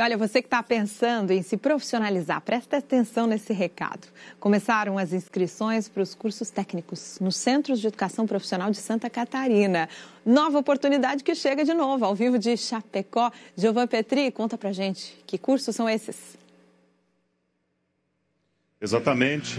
Olha, você que está pensando em se profissionalizar, preste atenção nesse recado. Começaram as inscrições para os cursos técnicos nos Centros de Educação Profissional de Santa Catarina. Nova oportunidade que chega de novo, ao vivo de Chapecó. Giovan Petri, conta pra gente que cursos são esses. Exatamente.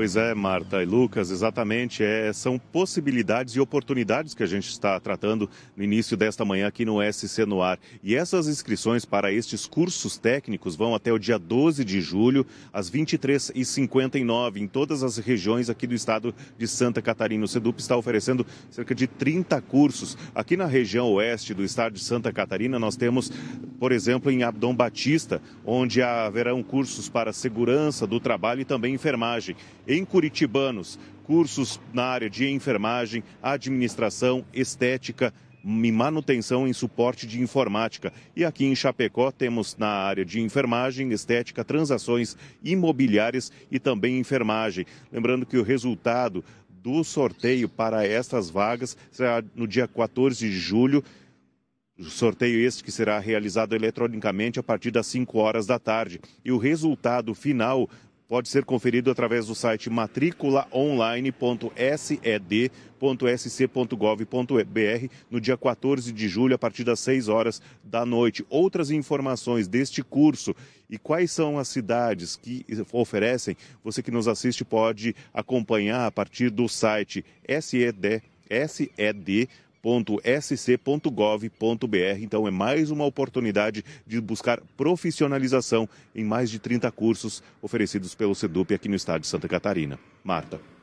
Pois é, Marta e Lucas, exatamente. É, são possibilidades e oportunidades que a gente está tratando no início desta manhã aqui no SC Noir. E essas inscrições para estes cursos técnicos vão até o dia 12 de julho, às 23h59, em todas as regiões aqui do estado de Santa Catarina. O SEDUP está oferecendo cerca de 30 cursos. Aqui na região oeste do estado de Santa Catarina, nós temos, por exemplo, em Abdom Batista, onde haverão cursos para segurança do trabalho e também enfermagem em curitibanos, cursos na área de enfermagem, administração, estética e manutenção em suporte de informática. E aqui em Chapecó temos na área de enfermagem, estética, transações imobiliárias e também enfermagem. Lembrando que o resultado do sorteio para estas vagas será no dia 14 de julho. O sorteio este que será realizado eletronicamente a partir das 5 horas da tarde. E o resultado final pode ser conferido através do site matriculaonline.sed.sc.gov.br no dia 14 de julho, a partir das 6 horas da noite. Outras informações deste curso e quais são as cidades que oferecem, você que nos assiste pode acompanhar a partir do site sed.sed.gov.br www.sc.gov.br. Então é mais uma oportunidade de buscar profissionalização em mais de 30 cursos oferecidos pelo SEDUP aqui no estado de Santa Catarina. Marta.